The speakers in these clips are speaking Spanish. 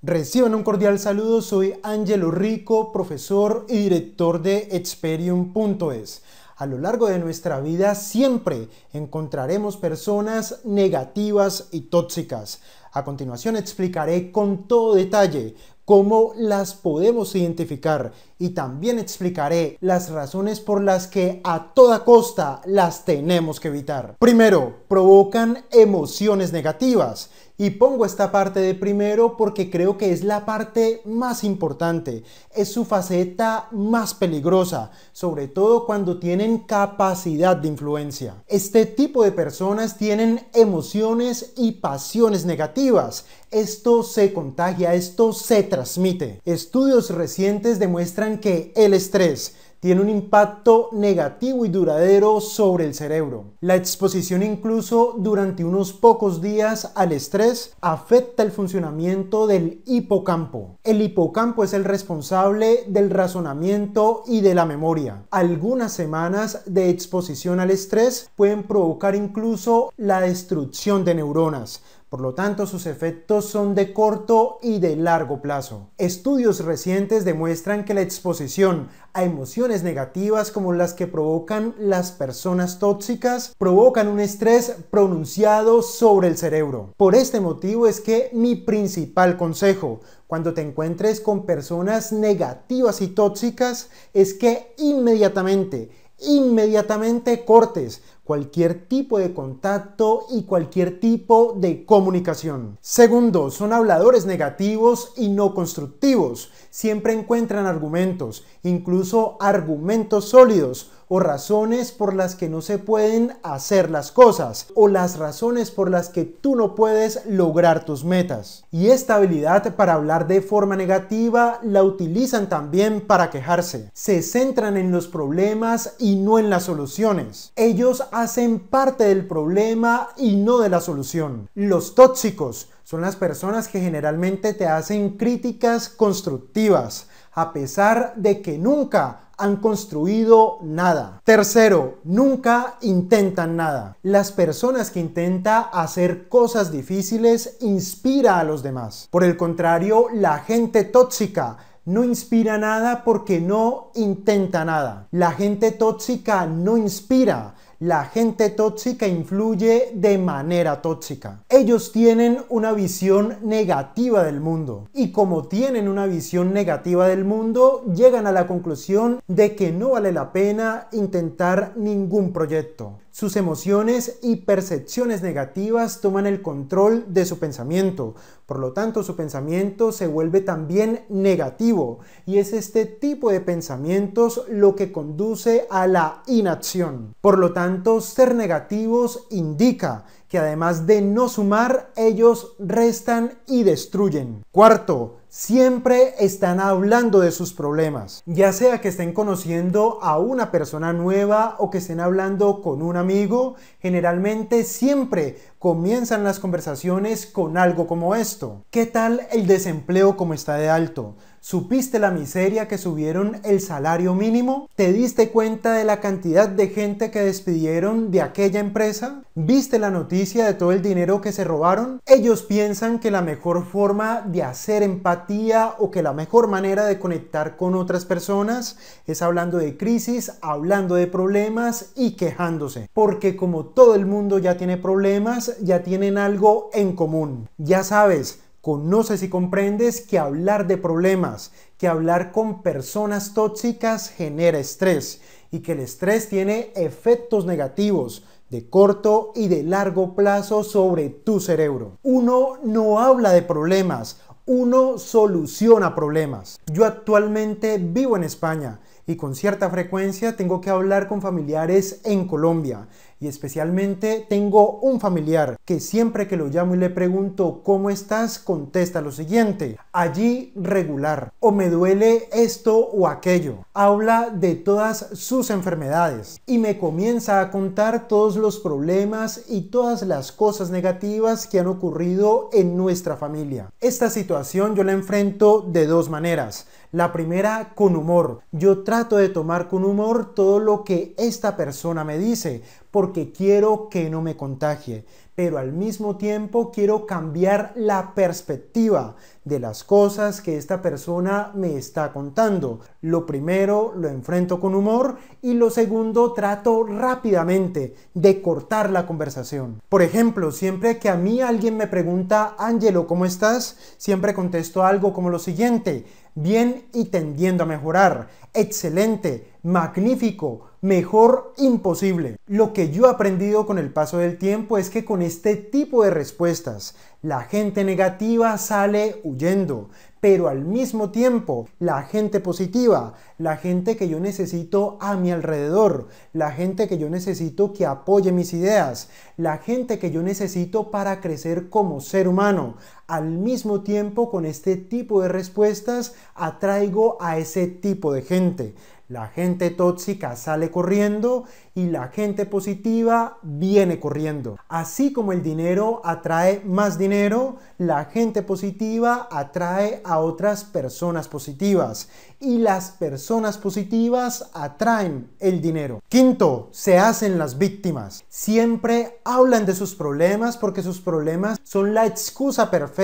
Reciban un cordial saludo, soy Angelo Rico, profesor y director de Experium.es. A lo largo de nuestra vida siempre encontraremos personas negativas y tóxicas. A continuación explicaré con todo detalle cómo las podemos identificar y también explicaré las razones por las que a toda costa las tenemos que evitar. Primero, provocan emociones negativas. Y pongo esta parte de primero porque creo que es la parte más importante, es su faceta más peligrosa, sobre todo cuando tienen capacidad de influencia. Este tipo de personas tienen emociones y pasiones negativas, esto se contagia, esto se transmite. Estudios recientes demuestran que el estrés tiene un impacto negativo y duradero sobre el cerebro. La exposición incluso durante unos pocos días al estrés afecta el funcionamiento del hipocampo. El hipocampo es el responsable del razonamiento y de la memoria. Algunas semanas de exposición al estrés pueden provocar incluso la destrucción de neuronas por lo tanto, sus efectos son de corto y de largo plazo. Estudios recientes demuestran que la exposición a emociones negativas como las que provocan las personas tóxicas provocan un estrés pronunciado sobre el cerebro. Por este motivo es que mi principal consejo cuando te encuentres con personas negativas y tóxicas es que inmediatamente, inmediatamente cortes cualquier tipo de contacto y cualquier tipo de comunicación. Segundo, son habladores negativos y no constructivos. Siempre encuentran argumentos, incluso argumentos sólidos o razones por las que no se pueden hacer las cosas o las razones por las que tú no puedes lograr tus metas. Y esta habilidad para hablar de forma negativa la utilizan también para quejarse. Se centran en los problemas y no en las soluciones. Ellos hacen parte del problema y no de la solución. Los tóxicos son las personas que generalmente te hacen críticas constructivas a pesar de que nunca han construido nada. Tercero, nunca intentan nada. Las personas que intentan hacer cosas difíciles inspira a los demás. Por el contrario, la gente tóxica no inspira nada porque no intenta nada. La gente tóxica no inspira la gente tóxica influye de manera tóxica. Ellos tienen una visión negativa del mundo y como tienen una visión negativa del mundo, llegan a la conclusión de que no vale la pena intentar ningún proyecto sus emociones y percepciones negativas toman el control de su pensamiento, por lo tanto su pensamiento se vuelve también negativo y es este tipo de pensamientos lo que conduce a la inacción. Por lo tanto, ser negativos indica que además de no sumar, ellos restan y destruyen. Cuarto, siempre están hablando de sus problemas, ya sea que estén conociendo a una persona nueva o que estén hablando con un amigo, generalmente siempre comienzan las conversaciones con algo como esto. ¿Qué tal el desempleo como está de alto? ¿Supiste la miseria que subieron el salario mínimo? ¿Te diste cuenta de la cantidad de gente que despidieron de aquella empresa? ¿Viste la noticia de todo el dinero que se robaron? Ellos piensan que la mejor forma de hacer empatía o que la mejor manera de conectar con otras personas es hablando de crisis, hablando de problemas y quejándose. Porque como todo el mundo ya tiene problemas, ya tienen algo en común. Ya sabes, Conoces y comprendes que hablar de problemas, que hablar con personas tóxicas genera estrés y que el estrés tiene efectos negativos de corto y de largo plazo sobre tu cerebro. Uno no habla de problemas, uno soluciona problemas. Yo actualmente vivo en España y con cierta frecuencia tengo que hablar con familiares en Colombia y especialmente tengo un familiar que siempre que lo llamo y le pregunto ¿cómo estás? contesta lo siguiente, allí regular o me duele esto o aquello. Habla de todas sus enfermedades y me comienza a contar todos los problemas y todas las cosas negativas que han ocurrido en nuestra familia. Esta situación yo la enfrento de dos maneras. La primera con humor. Yo trato de tomar con humor todo lo que esta persona me dice porque quiero que no me contagie, pero al mismo tiempo quiero cambiar la perspectiva de las cosas que esta persona me está contando. Lo primero lo enfrento con humor y lo segundo trato rápidamente de cortar la conversación. Por ejemplo, siempre que a mí alguien me pregunta, Ángelo, ¿cómo estás? Siempre contesto algo como lo siguiente, bien y tendiendo a mejorar, excelente, magnífico, mejor imposible. Lo que yo he aprendido con el paso del tiempo es que con este tipo de respuestas, la gente negativa sale huyendo, pero al mismo tiempo, la gente positiva, la gente que yo necesito a mi alrededor, la gente que yo necesito que apoye mis ideas, la gente que yo necesito para crecer como ser humano, al mismo tiempo, con este tipo de respuestas, atraigo a ese tipo de gente. La gente tóxica sale corriendo y la gente positiva viene corriendo. Así como el dinero atrae más dinero, la gente positiva atrae a otras personas positivas y las personas positivas atraen el dinero. Quinto, se hacen las víctimas. Siempre hablan de sus problemas porque sus problemas son la excusa perfecta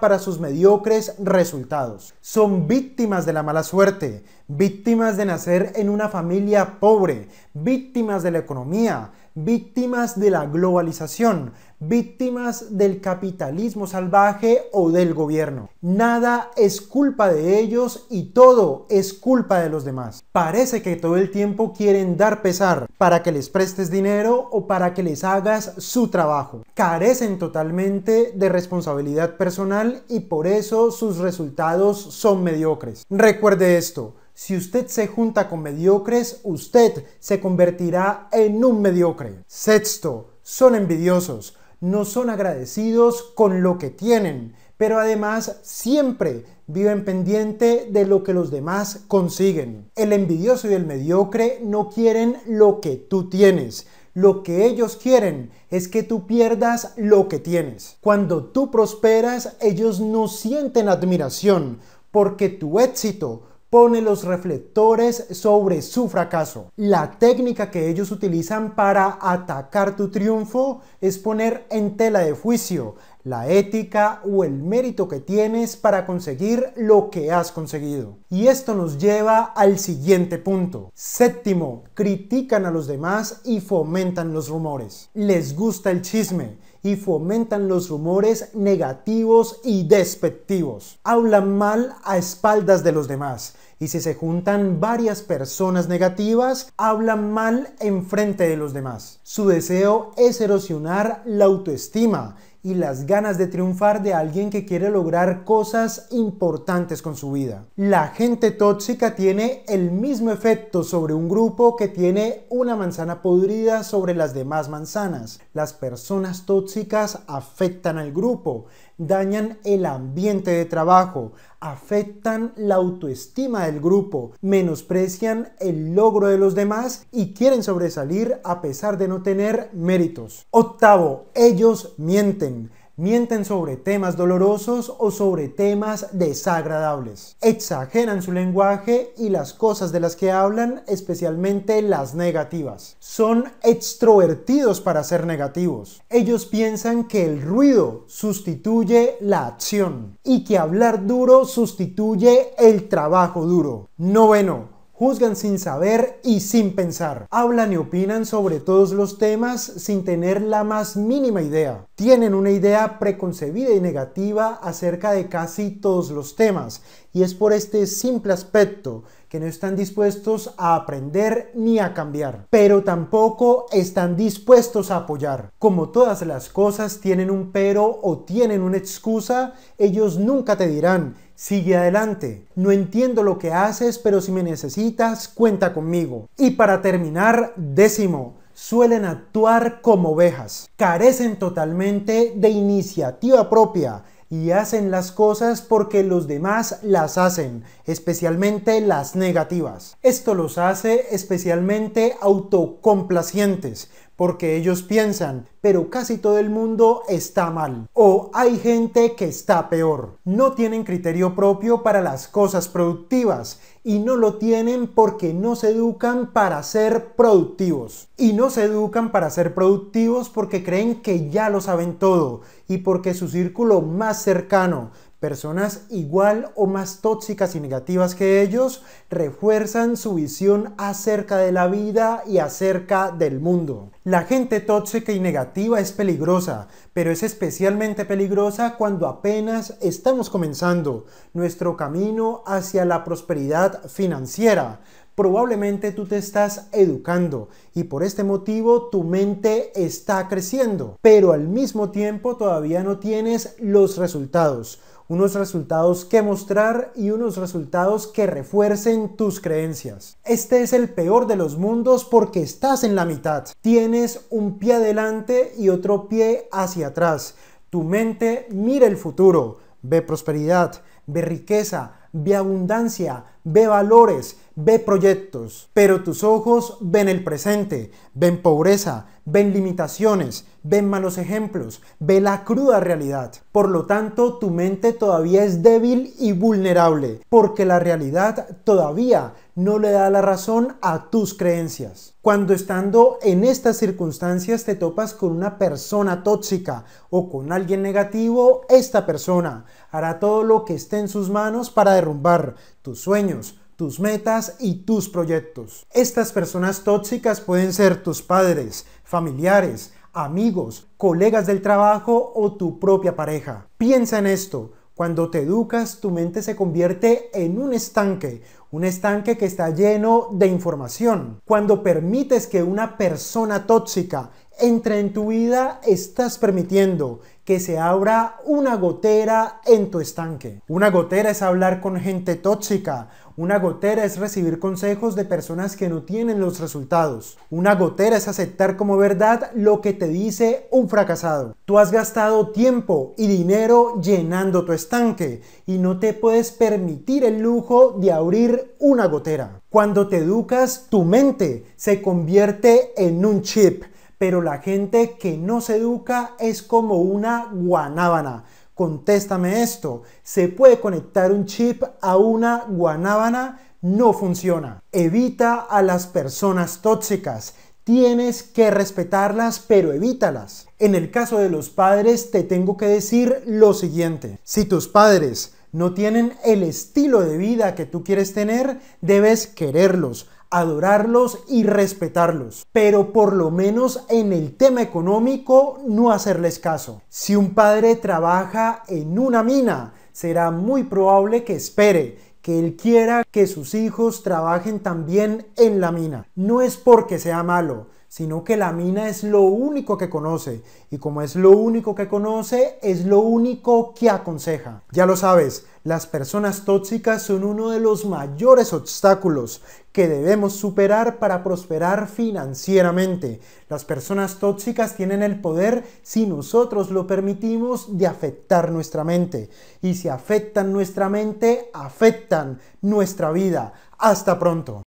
para sus mediocres resultados. Son víctimas de la mala suerte, víctimas de nacer en una familia pobre, víctimas de la economía, víctimas de la globalización, víctimas del capitalismo salvaje o del gobierno. Nada es culpa de ellos y todo es culpa de los demás. Parece que todo el tiempo quieren dar pesar para que les prestes dinero o para que les hagas su trabajo. Carecen totalmente de responsabilidad personal y por eso sus resultados son mediocres. Recuerde esto. Si usted se junta con mediocres, usted se convertirá en un mediocre. Sexto, son envidiosos, no son agradecidos con lo que tienen, pero además siempre viven pendiente de lo que los demás consiguen. El envidioso y el mediocre no quieren lo que tú tienes. Lo que ellos quieren es que tú pierdas lo que tienes. Cuando tú prosperas, ellos no sienten admiración porque tu éxito pone los reflectores sobre su fracaso. La técnica que ellos utilizan para atacar tu triunfo es poner en tela de juicio la ética o el mérito que tienes para conseguir lo que has conseguido. Y esto nos lleva al siguiente punto. Séptimo, critican a los demás y fomentan los rumores. Les gusta el chisme y fomentan los rumores negativos y despectivos. Hablan mal a espaldas de los demás y si se juntan varias personas negativas, hablan mal en frente de los demás. Su deseo es erosionar la autoestima y las ganas de triunfar de alguien que quiere lograr cosas importantes con su vida. La gente tóxica tiene el mismo efecto sobre un grupo que tiene una manzana podrida sobre las demás manzanas. Las personas tóxicas afectan al grupo, dañan el ambiente de trabajo, afectan la autoestima del grupo, menosprecian el logro de los demás y quieren sobresalir a pesar de no tener méritos. Octavo, ellos mienten. Mienten sobre temas dolorosos o sobre temas desagradables. Exageran su lenguaje y las cosas de las que hablan, especialmente las negativas. Son extrovertidos para ser negativos. Ellos piensan que el ruido sustituye la acción y que hablar duro sustituye el trabajo duro. Noveno juzgan sin saber y sin pensar, hablan y opinan sobre todos los temas sin tener la más mínima idea, tienen una idea preconcebida y negativa acerca de casi todos los temas, y es por este simple aspecto que no están dispuestos a aprender ni a cambiar, pero tampoco están dispuestos a apoyar. Como todas las cosas tienen un pero o tienen una excusa, ellos nunca te dirán, sigue adelante, no entiendo lo que haces, pero si me necesitas, cuenta conmigo. Y para terminar, décimo, suelen actuar como ovejas, carecen totalmente de iniciativa propia, y hacen las cosas porque los demás las hacen, especialmente las negativas. Esto los hace especialmente autocomplacientes, porque ellos piensan, pero casi todo el mundo está mal o hay gente que está peor. No tienen criterio propio para las cosas productivas y no lo tienen porque no se educan para ser productivos. Y no se educan para ser productivos porque creen que ya lo saben todo y porque su círculo más cercano, Personas igual o más tóxicas y negativas que ellos refuerzan su visión acerca de la vida y acerca del mundo. La gente tóxica y negativa es peligrosa, pero es especialmente peligrosa cuando apenas estamos comenzando nuestro camino hacia la prosperidad financiera. Probablemente tú te estás educando y por este motivo tu mente está creciendo, pero al mismo tiempo todavía no tienes los resultados unos resultados que mostrar y unos resultados que refuercen tus creencias. Este es el peor de los mundos porque estás en la mitad. Tienes un pie adelante y otro pie hacia atrás. Tu mente mira el futuro, ve prosperidad, ve riqueza, ve abundancia, ve valores, ve proyectos, pero tus ojos ven el presente, ven pobreza, ven limitaciones, ven malos ejemplos, ve la cruda realidad. Por lo tanto, tu mente todavía es débil y vulnerable, porque la realidad todavía no le da la razón a tus creencias. Cuando estando en estas circunstancias te topas con una persona tóxica o con alguien negativo, esta persona hará todo lo que esté en sus manos para derrumbar tus sueños, tus metas y tus proyectos. Estas personas tóxicas pueden ser tus padres, familiares, amigos, colegas del trabajo o tu propia pareja. Piensa en esto. Cuando te educas, tu mente se convierte en un estanque, un estanque que está lleno de información. Cuando permites que una persona tóxica Entra en tu vida, estás permitiendo que se abra una gotera en tu estanque. Una gotera es hablar con gente tóxica. Una gotera es recibir consejos de personas que no tienen los resultados. Una gotera es aceptar como verdad lo que te dice un fracasado. Tú has gastado tiempo y dinero llenando tu estanque y no te puedes permitir el lujo de abrir una gotera. Cuando te educas, tu mente se convierte en un chip pero la gente que no se educa es como una guanábana. Contéstame esto, ¿se puede conectar un chip a una guanábana? No funciona. Evita a las personas tóxicas. Tienes que respetarlas, pero evítalas. En el caso de los padres, te tengo que decir lo siguiente. Si tus padres no tienen el estilo de vida que tú quieres tener, debes quererlos, adorarlos y respetarlos, pero por lo menos en el tema económico no hacerles caso. Si un padre trabaja en una mina, será muy probable que espere que él quiera que sus hijos trabajen también en la mina. No es porque sea malo, sino que la mina es lo único que conoce y como es lo único que conoce, es lo único que aconseja. Ya lo sabes, las personas tóxicas son uno de los mayores obstáculos que debemos superar para prosperar financieramente. Las personas tóxicas tienen el poder, si nosotros lo permitimos, de afectar nuestra mente. Y si afectan nuestra mente, afectan nuestra vida. Hasta pronto.